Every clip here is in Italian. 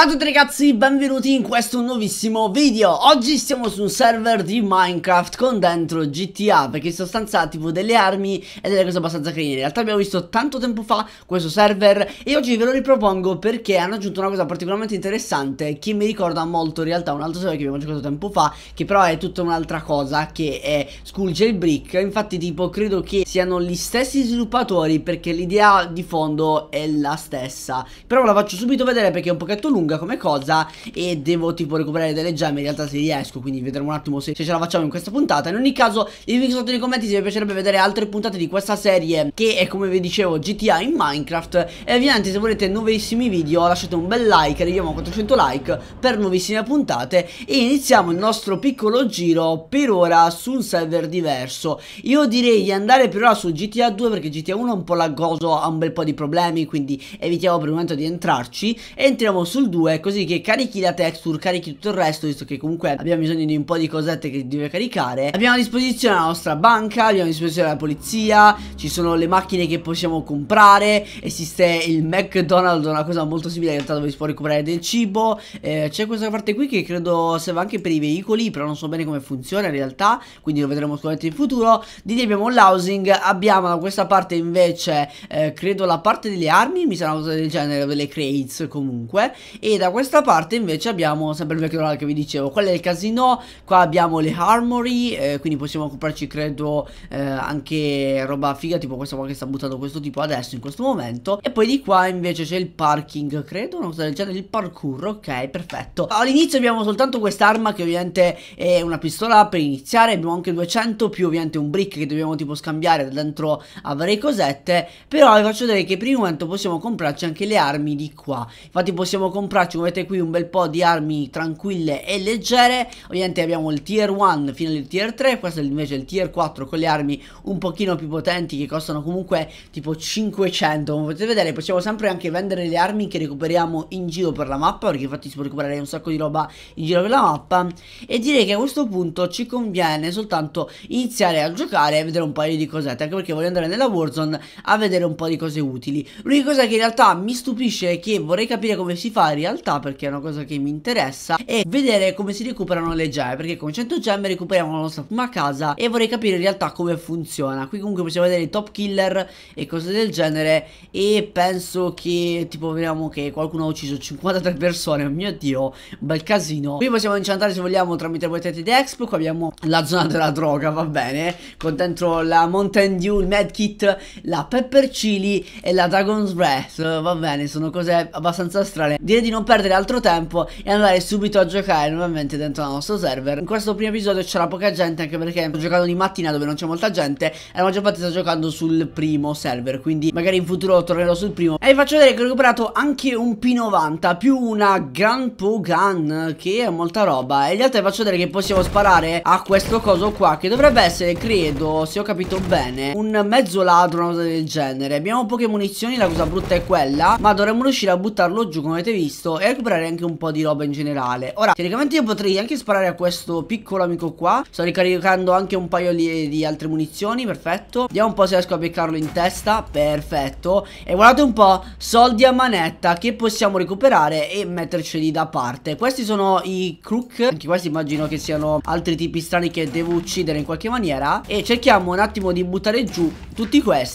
Ciao a tutti ragazzi, benvenuti in questo nuovissimo video Oggi siamo su un server di Minecraft con dentro GTA Perché in sostanza tipo delle armi e delle cose abbastanza carine In realtà abbiamo visto tanto tempo fa questo server E oggi ve lo ripropongo perché hanno aggiunto una cosa particolarmente interessante Che mi ricorda molto in realtà un altro server che abbiamo giocato tempo fa Che però è tutta un'altra cosa che è Skull Jailbreak Infatti tipo credo che siano gli stessi sviluppatori Perché l'idea di fondo è la stessa Però ve la faccio subito vedere perché è un pochetto lungo lunga come cosa e devo tipo recuperare delle gemme in realtà se riesco quindi vedremo un attimo se, se ce la facciamo in questa puntata in ogni caso ditemi sotto nei commenti se vi piacerebbe vedere altre puntate di questa serie che è come vi dicevo GTA in Minecraft e ovviamente se volete nuovissimi video lasciate un bel like arriviamo a 400 like per nuovissime puntate e iniziamo il nostro piccolo giro per ora su un server diverso io direi di andare per ora su GTA 2 perché GTA 1 è un po' laggoso ha un bel po' di problemi quindi evitiamo per il momento di entrarci entriamo sul 2 2 Così che carichi la texture, carichi tutto il resto Visto che comunque abbiamo bisogno di un po' di cosette che deve caricare Abbiamo a disposizione la nostra banca Abbiamo a disposizione la polizia Ci sono le macchine che possiamo comprare Esiste il McDonald's Una cosa molto simile in realtà dove si può recuperare del cibo eh, C'è questa parte qui che credo serve anche per i veicoli Però non so bene come funziona in realtà Quindi lo vedremo sicuramente in futuro Di lì abbiamo l'housing Abbiamo da questa parte invece eh, Credo la parte delle armi Mi sa una cosa del genere Delle crates comunque e da questa parte invece abbiamo sempre il vecchio royale che vi dicevo Quello è il casino Qua abbiamo le armory eh, Quindi possiamo comprarci credo eh, anche roba figa Tipo questa qua che sta buttando questo tipo adesso in questo momento E poi di qua invece c'è il parking credo Una cosa del genere Il parkour ok perfetto All'inizio abbiamo soltanto quest'arma che ovviamente è una pistola per iniziare Abbiamo anche 200 più ovviamente un brick che dobbiamo tipo scambiare dentro a varie cosette Però vi faccio vedere che per il momento possiamo comprarci anche le armi di qua Infatti possiamo comprare comprarci come vedete qui un bel po' di armi tranquille e leggere ovviamente abbiamo il tier 1 fino al tier 3 questo è invece il tier 4 con le armi un pochino più potenti che costano comunque tipo 500 come potete vedere possiamo sempre anche vendere le armi che recuperiamo in giro per la mappa perché infatti si può recuperare un sacco di roba in giro per la mappa e direi che a questo punto ci conviene soltanto iniziare a giocare e vedere un paio di cosette anche perché voglio andare nella Warzone a vedere un po' di cose utili l'unica cosa che in realtà mi stupisce è che vorrei capire come si fa a realtà perché è una cosa che mi interessa e vedere come si recuperano le gemme perché con 100 gemme recuperiamo la nostra prima casa e vorrei capire in realtà come funziona qui comunque possiamo vedere i top killer e cose del genere e penso che tipo vediamo che qualcuno ha ucciso 53 persone oh mio dio un bel casino qui possiamo incantare se vogliamo tramite bottette di expo qua abbiamo la zona della droga va bene con dentro la mountain dew il medkit la pepper chili e la dragon's breath va bene sono cose abbastanza strane direi di non perdere altro tempo e andare subito a giocare nuovamente dentro il nostro server In questo primo episodio c'era poca gente anche perché ho giocato di mattina dove non c'è molta gente E la maggior parte sta giocando sul primo server Quindi magari in futuro tornerò sul primo E vi faccio vedere che ho recuperato anche un P90 più una Gun Poe Gun che è molta roba E gli altri vi faccio vedere che possiamo sparare a questo coso qua che dovrebbe essere credo se ho capito bene un mezzo ladro una cosa del genere Abbiamo poche munizioni la cosa brutta è quella ma dovremmo riuscire a buttarlo giù come avete visto questo e recuperare anche un po' di roba in generale Ora, teoricamente io potrei anche sparare a questo piccolo amico qua Sto ricaricando anche un paio di, di altre munizioni, perfetto Vediamo un po' se riesco a beccarlo in testa, perfetto E guardate un po', soldi a manetta che possiamo recuperare e metterceli da parte Questi sono i crook, anche questi immagino che siano altri tipi strani che devo uccidere in qualche maniera E cerchiamo un attimo di buttare giù tutti questi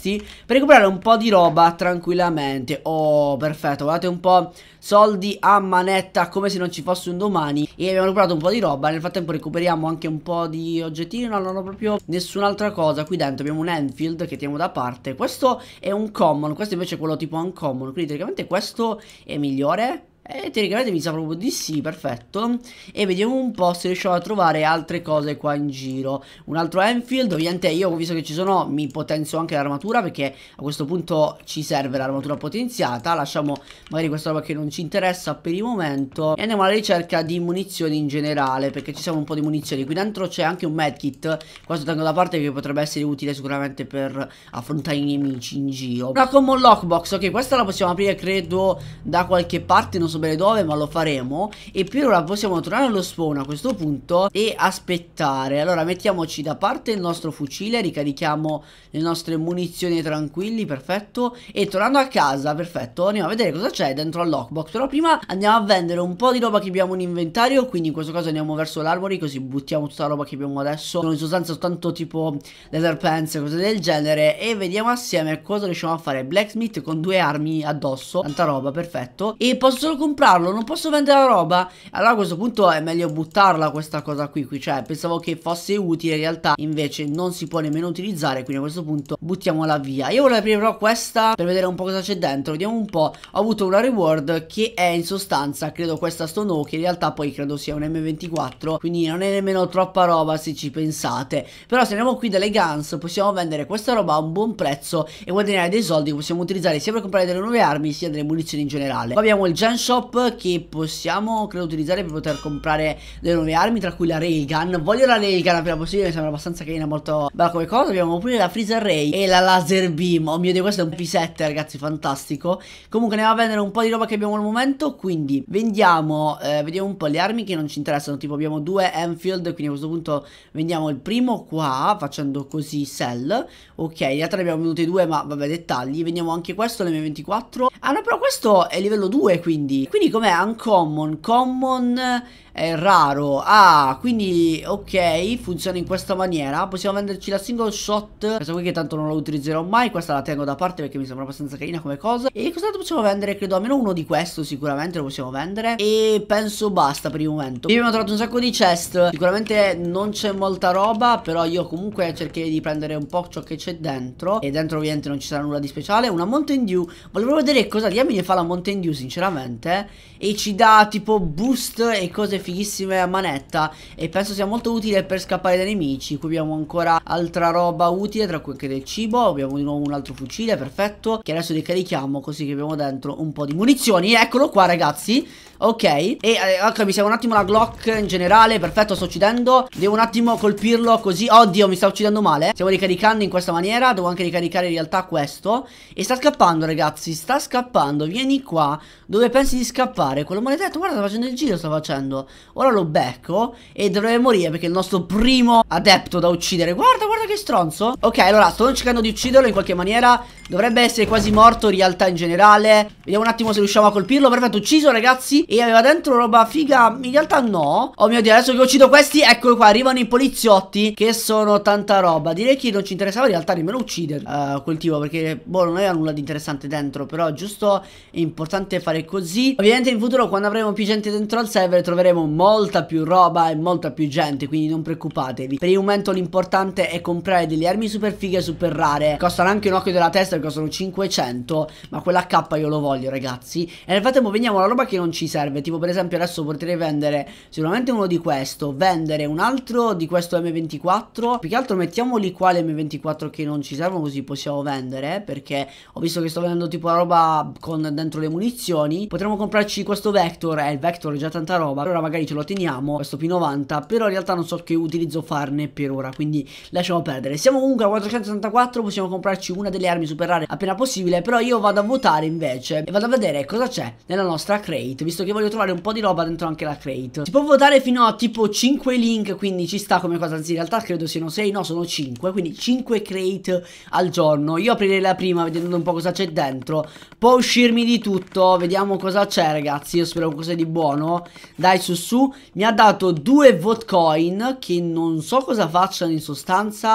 per recuperare un po' di roba tranquillamente Oh, perfetto, guardate un po' soldi a manetta come se non ci fosse un domani e abbiamo recuperato un po' di roba nel frattempo recuperiamo anche un po' di oggettini non hanno proprio nessun'altra cosa qui dentro abbiamo un Enfield che teniamo da parte questo è un common questo invece è quello tipo uncommon quindi tecnicamente questo è migliore e teoricamente mi sa proprio di sì, perfetto E vediamo un po' se riusciamo a trovare altre cose qua in giro Un altro Enfield, ovviamente io ho visto che ci sono, mi potenzio anche l'armatura Perché a questo punto ci serve l'armatura potenziata Lasciamo magari questa roba che non ci interessa per il momento E andiamo alla ricerca di munizioni in generale Perché ci siamo un po' di munizioni Qui dentro c'è anche un medkit Questo tengo da parte che potrebbe essere utile sicuramente per affrontare i nemici in giro Una common lockbox, ok questa la possiamo aprire credo da qualche parte Non so so bene dove ma lo faremo E per ora possiamo tornare allo spawn a questo punto e aspettare Allora mettiamoci da parte il nostro fucile, ricarichiamo le nostre munizioni tranquilli, perfetto E tornando a casa, perfetto, andiamo a vedere cosa c'è dentro al lockbox Però prima andiamo a vendere un po' di roba che abbiamo in inventario Quindi in questo caso andiamo verso l'armory così buttiamo tutta la roba che abbiamo adesso Sono in sostanza soltanto tipo leather pants e cose del genere E vediamo assieme cosa riusciamo a fare Blacksmith con due armi addosso, tanta roba, perfetto E posso solo comprarlo, non posso vendere la roba. Allora a questo punto è meglio buttarla questa cosa qui, qui cioè pensavo che fosse utile, in realtà invece non si può nemmeno utilizzare, quindi a questo punto buttiamola via. Io vorrei aprire però questa per vedere un po' cosa c'è dentro, vediamo un po'. Ho avuto una reward che è in sostanza, credo questa Stone Oak, in realtà poi credo sia un M24, quindi non è nemmeno troppa roba se ci pensate. Però se andiamo qui dalle guns possiamo vendere questa roba a un buon prezzo e guadagnare dei soldi che possiamo utilizzare sia per comprare delle nuove armi sia delle munizioni in generale. Poi abbiamo il Gen Shot shop che possiamo credo utilizzare per poter comprare delle nuove armi tra cui la railgun voglio la railgun appena possibile mi sembra abbastanza carina molto bella come cosa abbiamo pure la freezer ray e la laser beam oh mio dio questo è un P7 ragazzi fantastico comunque andiamo a vendere un po' di roba che abbiamo al momento quindi vendiamo eh, vediamo un po' le armi che non ci interessano tipo abbiamo due Enfield quindi a questo punto vendiamo il primo qua facendo così sell ok in realtà ne abbiamo venduti due ma vabbè dettagli vendiamo anche questo l'M24 ah no però questo è livello 2 quindi quindi com'è Uncommon? Common è raro Ah quindi ok funziona in questa maniera Possiamo venderci la single shot Questa qui che tanto non la utilizzerò mai Questa la tengo da parte perché mi sembra abbastanza carina come cosa E cos'altro possiamo vendere? Credo almeno uno di questo sicuramente lo possiamo vendere E penso basta per il momento Abbiamo trovato un sacco di chest Sicuramente non c'è molta roba Però io comunque cercherei di prendere un po' ciò che c'è dentro E dentro ovviamente non ci sarà nulla di speciale Una Mountain Dew Volevo vedere cosa diamine fa la Mountain Dew sinceramente E ci dà tipo boost e cose fighissime a manetta e penso sia molto utile per scappare dai nemici. Qui abbiamo ancora altra roba utile, tra cui anche del cibo, abbiamo di nuovo un altro fucile, perfetto, che adesso ricarichiamo così che abbiamo dentro un po' di munizioni. Eccolo qua ragazzi, Ok E eh, ok mi serve un attimo la Glock in generale Perfetto sto uccidendo Devo un attimo colpirlo così Oddio mi sta uccidendo male Stiamo ricaricando in questa maniera Devo anche ricaricare in realtà questo E sta scappando ragazzi Sta scappando Vieni qua Dove pensi di scappare Quello maledetto guarda sta facendo il giro sta facendo Ora lo becco E dovrebbe morire perché è il nostro primo adepto da uccidere Guarda guarda che stronzo Ok, allora, sto cercando di ucciderlo in qualche maniera Dovrebbe essere quasi morto, in realtà in generale Vediamo un attimo se riusciamo a colpirlo Perfetto, ucciso ragazzi E aveva dentro roba figa, in realtà no Oh mio Dio, adesso che uccido questi, eccolo qua Arrivano i poliziotti, che sono tanta roba Direi che non ci interessava in realtà nemmeno uccidere uh, Quel tipo, perché, boh, non aveva nulla di interessante dentro Però giusto, è importante fare così Ovviamente in futuro, quando avremo più gente dentro al server Troveremo molta più roba e molta più gente Quindi non preoccupatevi Per il momento l'importante è comunque comprare delle armi super fighe super rare Costano anche un occhio della testa che costano 500 Ma quella K io lo voglio ragazzi E nel frattempo vendiamo la roba che non ci serve Tipo per esempio adesso potrei vendere sicuramente uno di questo Vendere un altro di questo M24 Più che altro mettiamoli qua le M24 che non ci servono così possiamo vendere Perché ho visto che sto vendendo tipo la roba con dentro le munizioni Potremmo comprarci questo Vector Eh il Vector è già tanta roba Allora magari ce lo teniamo questo P90 Però in realtà non so che utilizzo farne per ora Quindi lasciamo perdere. Siamo comunque a 464, possiamo comprarci una delle armi super rare appena possibile, però io vado a votare invece e vado a vedere cosa c'è nella nostra crate, visto che voglio trovare un po' di roba dentro anche la crate. Si può votare fino a tipo 5 link, quindi ci sta come cosa, anzi in realtà credo siano 6, no sono 5, quindi 5 crate al giorno. Io aprirei la prima vedendo un po' cosa c'è dentro, può uscirmi di tutto, vediamo cosa c'è ragazzi, io spero qualcosa di buono. Dai su su, mi ha dato due vote coin che non so cosa facciano in sostanza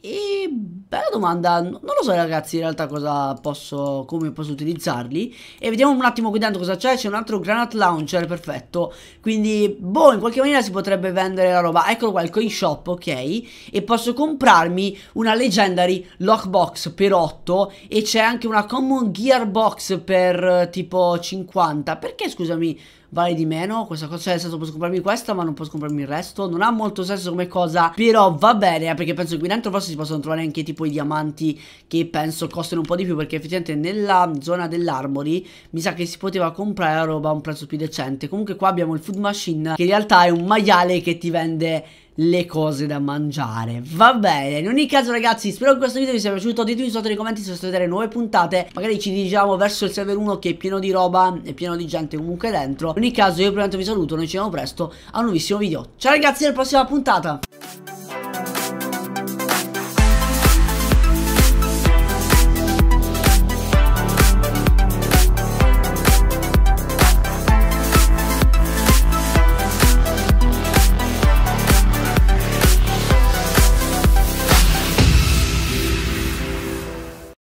e bella domanda, non lo so ragazzi in realtà cosa posso, come posso utilizzarli E vediamo un attimo qui dentro cosa c'è, c'è un altro granat Launcher, perfetto Quindi, boh, in qualche maniera si potrebbe vendere la roba Eccolo qua, il coin shop, ok E posso comprarmi una Legendary Lockbox per 8 E c'è anche una Common Gearbox per tipo 50 Perché, scusami, vale di meno questa cosa, cioè nel senso posso comprarmi questa ma non posso comprarmi il resto, non ha molto senso come cosa, però va bene eh, perché penso che qui dentro forse si possono trovare anche tipo i diamanti che penso costano un po' di più perché effettivamente nella zona dell'armory mi sa che si poteva comprare la roba a un prezzo più decente, comunque qua abbiamo il food machine che in realtà è un maiale che ti vende le cose da mangiare Va bene, in ogni caso ragazzi spero che questo video vi sia piaciuto Ditemi sotto nei commenti se vedere nuove puntate Magari ci dirigiamo verso il server 1 che è pieno di roba e pieno di gente comunque dentro In ogni caso io probabilmente vi saluto, noi ci vediamo presto a un nuovissimo video Ciao ragazzi, alla prossima puntata